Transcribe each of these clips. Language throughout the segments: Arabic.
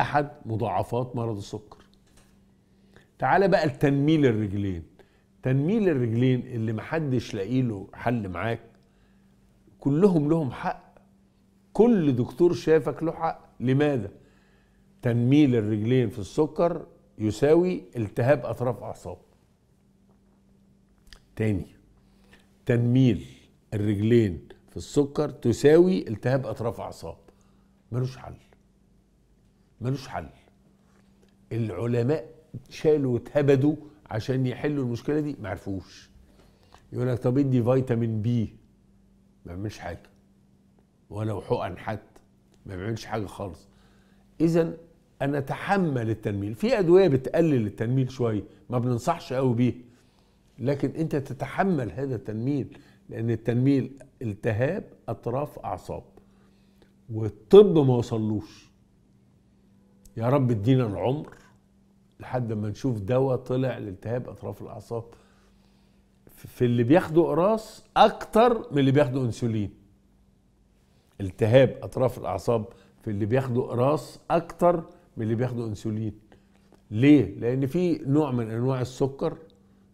احد مضاعفات مرض السكر تعال بقى لتنميل الرجلين تنميل الرجلين اللي محدش لاقي له حل معاك كلهم لهم حق كل دكتور شافك له حق لماذا تنميل الرجلين في السكر يساوي التهاب اطراف اعصاب تاني تنميل الرجلين في السكر تساوي التهاب اطراف اعصاب ملوش حل ملوش حل العلماء شالوا واتهبدوا عشان يحلوا المشكله دي ما عرفوش يقول لك طب ادي فيتامين بي ما بيعملش حاجه ولو حقن حتى ما بيعملش حاجه خالص اذا انا اتحمل التنميل في ادويه بتقلل التنميل شويه ما بننصحش قوي بيها لكن انت تتحمل هذا التنميل لان التنميل التهاب اطراف اعصاب والطب ما وصلوش يا رب ادينا العمر لحد ما نشوف دواء طلع لالتهاب اطراف الاعصاب في اللي بياخدوا قراص اكتر من اللي بياخدوا انسولين التهاب اطراف الاعصاب في اللي بياخدوا قراص اكتر من اللي بياخدوا انسولين ليه لان في نوع من انواع السكر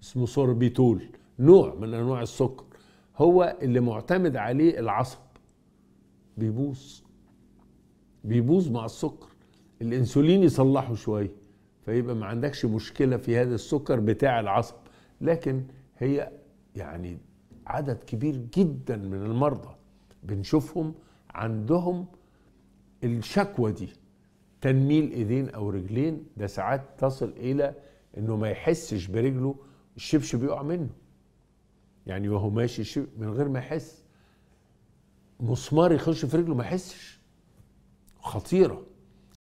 اسمه سوربيتول نوع من انواع السكر هو اللي معتمد عليه العصب بيبوظ بيبوظ مع السكر الانسولين يصلحه شويه فيبقى ما عندكش مشكله في هذا السكر بتاع العصب لكن هي يعني عدد كبير جدا من المرضى بنشوفهم عندهم الشكوى دي تنميل ايدين او رجلين ده ساعات تصل الى انه ما يحسش برجله الشبشب بيقع منه يعني وهو ماشي من غير ما يحس مسمار يخش في رجله ما يحسش خطيره